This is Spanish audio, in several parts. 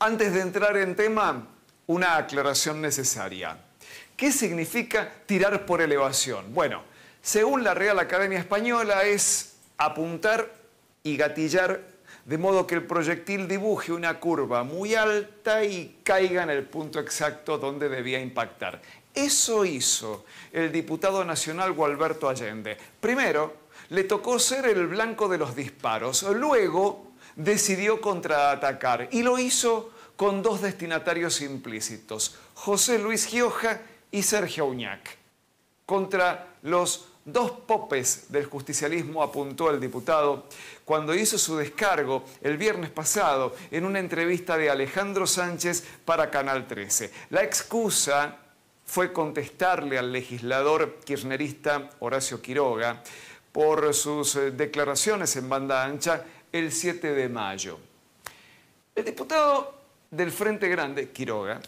Antes de entrar en tema, una aclaración necesaria. ¿Qué significa tirar por elevación? Bueno, según la Real Academia Española es apuntar y gatillar de modo que el proyectil dibuje una curva muy alta y caiga en el punto exacto donde debía impactar. Eso hizo el diputado nacional Gualberto Allende. Primero, le tocó ser el blanco de los disparos. Luego, decidió contraatacar y lo hizo con dos destinatarios implícitos, José Luis Gioja y Sergio Uñac. Contra los dos popes del justicialismo apuntó el diputado cuando hizo su descargo el viernes pasado en una entrevista de Alejandro Sánchez para Canal 13. La excusa fue contestarle al legislador kirchnerista Horacio Quiroga por sus eh, declaraciones en banda ancha el 7 de mayo. El diputado del Frente Grande, Quiroga,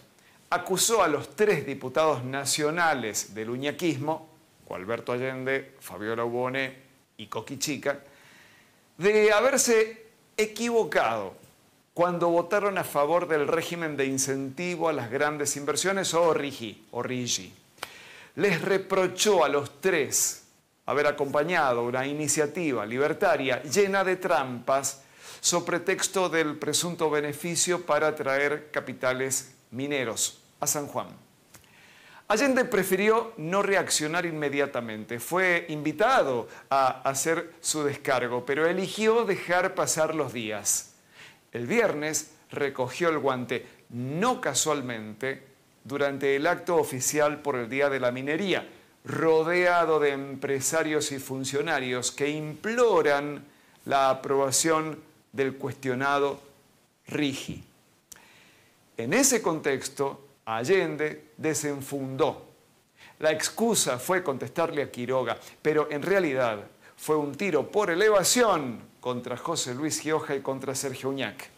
acusó a los tres diputados nacionales del uñaquismo, Alberto Allende, Fabiola Ubone y Coquichica, de haberse equivocado cuando votaron a favor del régimen de incentivo a las grandes inversiones o RIGI. Les reprochó a los tres haber acompañado una iniciativa libertaria llena de trampas sobre pretexto del presunto beneficio para atraer capitales mineros a San Juan. Allende prefirió no reaccionar inmediatamente. Fue invitado a hacer su descargo, pero eligió dejar pasar los días. El viernes recogió el guante, no casualmente, durante el acto oficial por el Día de la Minería, rodeado de empresarios y funcionarios que imploran la aprobación del cuestionado Rigi. En ese contexto, Allende desenfundó. La excusa fue contestarle a Quiroga, pero en realidad fue un tiro por elevación contra José Luis Gioja y contra Sergio Uñac.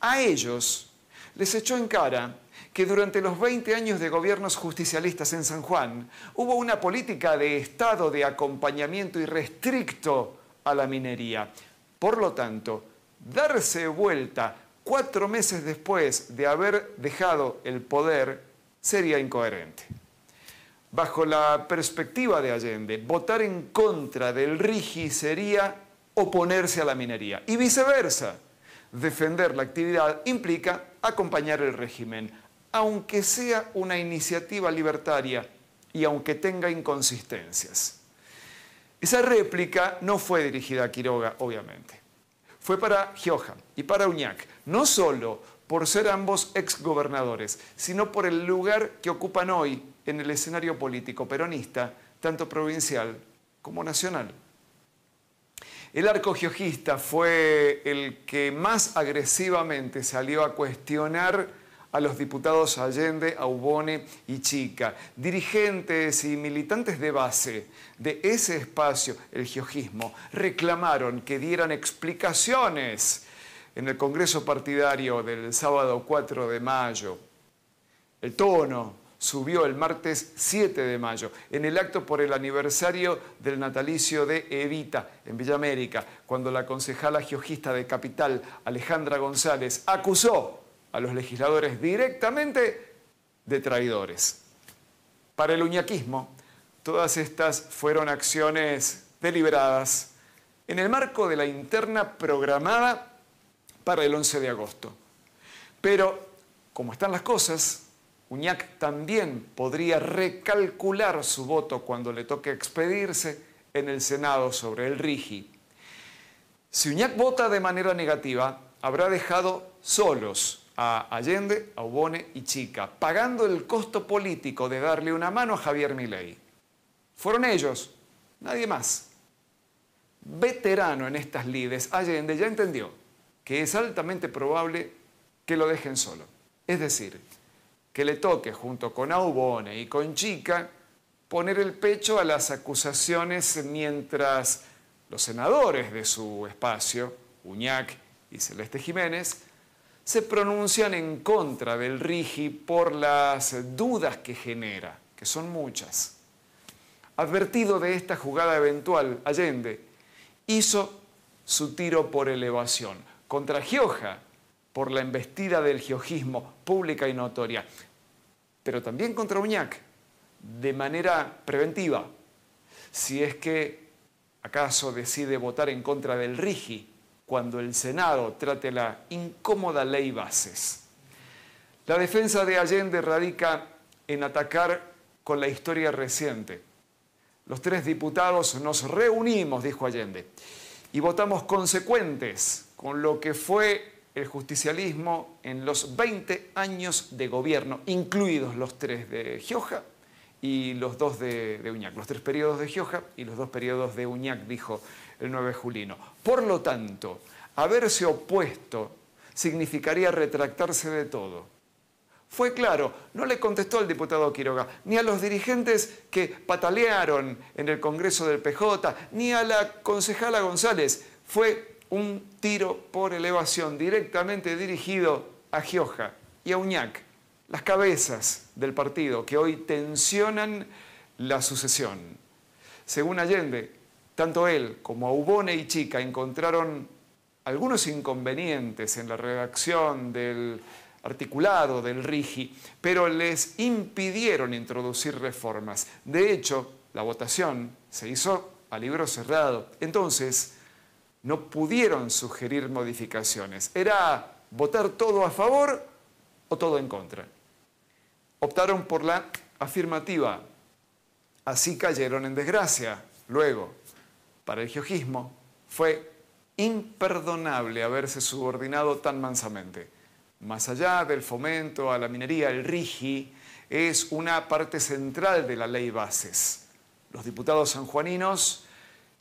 A ellos les echó en cara que durante los 20 años de gobiernos justicialistas en San Juan hubo una política de Estado de acompañamiento irrestricto a la minería. Por lo tanto, darse vuelta cuatro meses después de haber dejado el poder sería incoherente. Bajo la perspectiva de Allende, votar en contra del RIGI sería oponerse a la minería y viceversa. Defender la actividad implica acompañar el régimen, aunque sea una iniciativa libertaria y aunque tenga inconsistencias. Esa réplica no fue dirigida a Quiroga, obviamente. Fue para Gioja y para Uñac, no solo por ser ambos exgobernadores, sino por el lugar que ocupan hoy en el escenario político peronista, tanto provincial como nacional. El arco geogista fue el que más agresivamente salió a cuestionar a los diputados Allende, Aubone y Chica, dirigentes y militantes de base de ese espacio, el geogismo, reclamaron que dieran explicaciones en el Congreso Partidario del sábado 4 de mayo. El tono subió el martes 7 de mayo en el acto por el aniversario del natalicio de Evita en Villa América, cuando la concejala geogista de Capital, Alejandra González, acusó a los legisladores directamente de traidores. Para el uñaquismo, todas estas fueron acciones deliberadas en el marco de la interna programada para el 11 de agosto. Pero, como están las cosas, Uñac también podría recalcular su voto cuando le toque expedirse en el Senado sobre el RIGI. Si Uñac vota de manera negativa, habrá dejado solos a Allende, a Ubone y Chica, pagando el costo político de darle una mano a Javier Milei. Fueron ellos, nadie más. Veterano en estas lides, Allende ya entendió que es altamente probable que lo dejen solo. Es decir, que le toque, junto con Aubone y con Chica, poner el pecho a las acusaciones mientras los senadores de su espacio, Uñac y Celeste Jiménez, se pronuncian en contra del Rigi por las dudas que genera, que son muchas. Advertido de esta jugada eventual, Allende hizo su tiro por elevación contra Gioja, por la embestida del geogismo, pública y notoria, pero también contra Uñac, de manera preventiva, si es que acaso decide votar en contra del RIGI cuando el Senado trate la incómoda ley bases. La defensa de Allende radica en atacar con la historia reciente. Los tres diputados nos reunimos, dijo Allende, y votamos consecuentes con lo que fue el justicialismo en los 20 años de gobierno, incluidos los tres de Gioja y los dos de, Uñac, los tres periodos de Gioja y los dos periodos de Uñac, dijo el 9 Julino. Por lo tanto, haberse opuesto significaría retractarse de todo. Fue claro, no le contestó al diputado Quiroga, ni a los dirigentes que patalearon en el Congreso del PJ, ni a la concejala González. Fue un tiro por elevación directamente dirigido a Gioja y a Uñac, las cabezas del partido que hoy tensionan la sucesión. Según Allende, tanto él como Aubone y Chica encontraron algunos inconvenientes en la redacción del articulado del RIGI, pero les impidieron introducir reformas. De hecho, la votación se hizo a libro cerrado. Entonces, no pudieron sugerir modificaciones. Era votar todo a favor o todo en contra. Optaron por la afirmativa. Así cayeron en desgracia. Luego, para el geogismo, fue imperdonable haberse subordinado tan mansamente. Más allá del fomento a la minería, el RIGI es una parte central de la ley bases. Los diputados sanjuaninos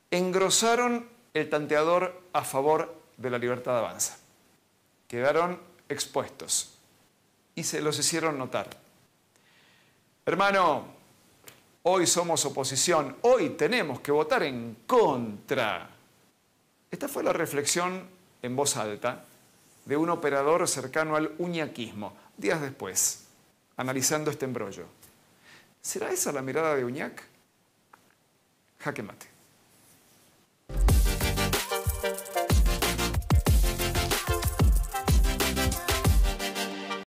engrosaron el tanteador a favor de la libertad de avanza. Quedaron expuestos y se los hicieron notar. Hermano, hoy somos oposición, hoy tenemos que votar en contra. Esta fue la reflexión en voz alta de un operador cercano al uñaquismo, días después, analizando este embrollo. ¿Será esa la mirada de Uñac? Jaque mate.